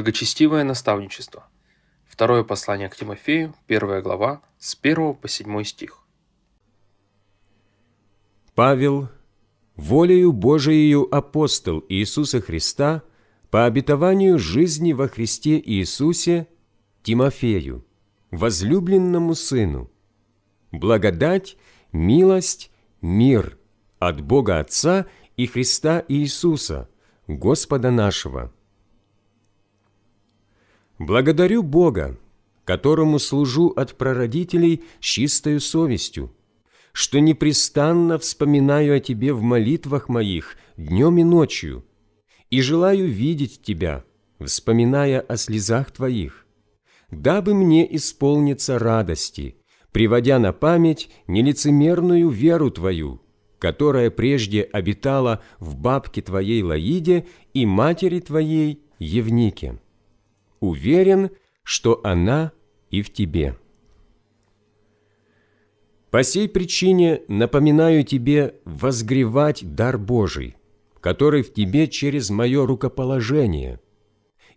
Благочестивое наставничество. Второе послание к Тимофею, первая глава, с 1 по 7 стих. Павел, волею Божией апостол Иисуса Христа, по обетованию жизни во Христе Иисусе, Тимофею, возлюбленному сыну, благодать, милость, мир от Бога Отца и Христа Иисуса, Господа нашего – Благодарю Бога, которому служу от прародителей с чистою совестью, что непрестанно вспоминаю о Тебе в молитвах моих днем и ночью, и желаю видеть Тебя, вспоминая о слезах Твоих, дабы мне исполниться радости, приводя на память нелицемерную веру Твою, которая прежде обитала в бабке Твоей Лаиде и матери Твоей Евнике. Уверен, что она и в тебе. По сей причине напоминаю тебе возгревать дар Божий, который в тебе через мое рукоположение.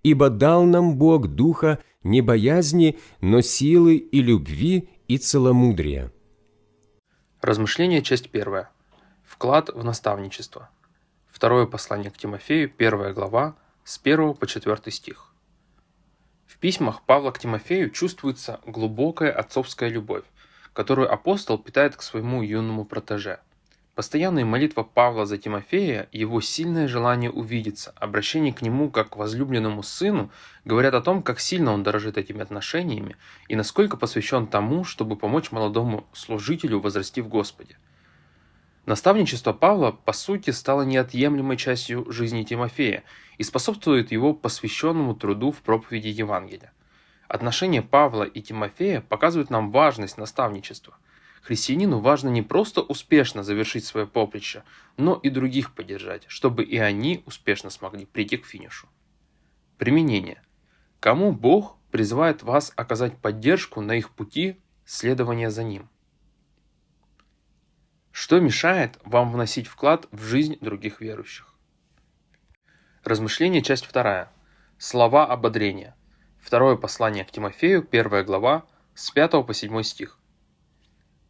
Ибо дал нам Бог духа не боязни, но силы и любви и целомудрия. Размышление, часть первая. Вклад в наставничество. Второе послание к Тимофею, первая глава, с 1 по 4 стих. В письмах Павла к Тимофею чувствуется глубокая отцовская любовь, которую апостол питает к своему юному протеже. Постоянная молитва Павла за Тимофея, его сильное желание увидеться, обращение к нему как к возлюбленному сыну, говорят о том, как сильно он дорожит этими отношениями и насколько посвящен тому, чтобы помочь молодому служителю возрасти в Господе – Наставничество Павла, по сути, стало неотъемлемой частью жизни Тимофея и способствует его посвященному труду в проповеди Евангелия. Отношения Павла и Тимофея показывают нам важность наставничества. Христианину важно не просто успешно завершить свое поприще, но и других поддержать, чтобы и они успешно смогли прийти к финишу. Применение. Кому Бог призывает вас оказать поддержку на их пути следования за Ним? Что мешает вам вносить вклад в жизнь других верующих? Размышление, часть 2. Слова ободрения. Второе послание к Тимофею, 1 глава, с 5 по 7 стих.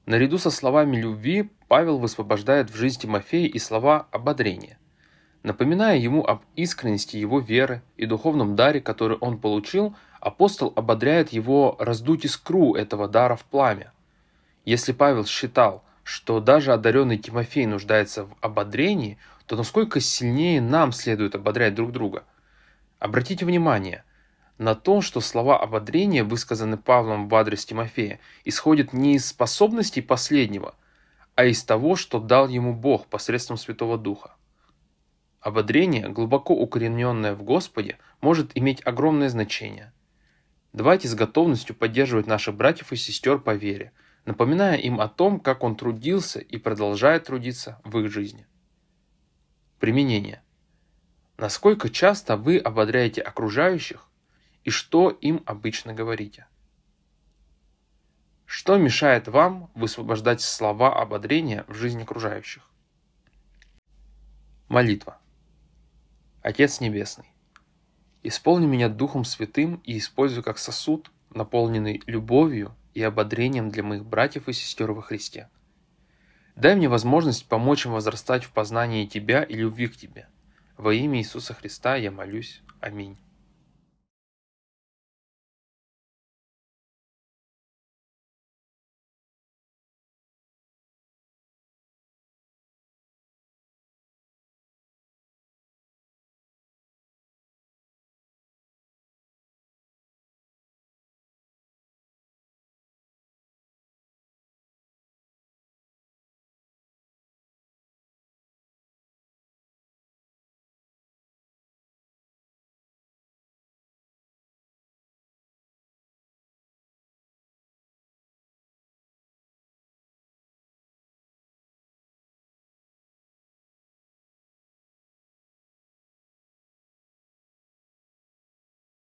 Наряду со словами любви Павел высвобождает в жизнь Тимофея и слова ободрения, напоминая ему об искренности его веры и духовном даре, который он получил, апостол ободряет его раздуть искру этого дара в пламя. Если Павел считал – что даже одаренный Тимофей нуждается в ободрении, то насколько сильнее нам следует ободрять друг друга. Обратите внимание на то, что слова ободрения, высказанные Павлом в адрес Тимофея, исходят не из способностей последнего, а из того, что дал ему Бог посредством Святого Духа. Ободрение, глубоко укорененное в Господе, может иметь огромное значение. Давайте с готовностью поддерживать наших братьев и сестер по вере – напоминая им о том, как он трудился и продолжает трудиться в их жизни. Применение. Насколько часто вы ободряете окружающих и что им обычно говорите? Что мешает вам высвобождать слова ободрения в жизни окружающих? Молитва. Отец Небесный, исполни меня Духом Святым и используй как сосуд, наполненный любовью и ободрением для моих братьев и сестер во Христе. Дай мне возможность помочь им возрастать в познании Тебя и любви к Тебе. Во имя Иисуса Христа я молюсь. Аминь.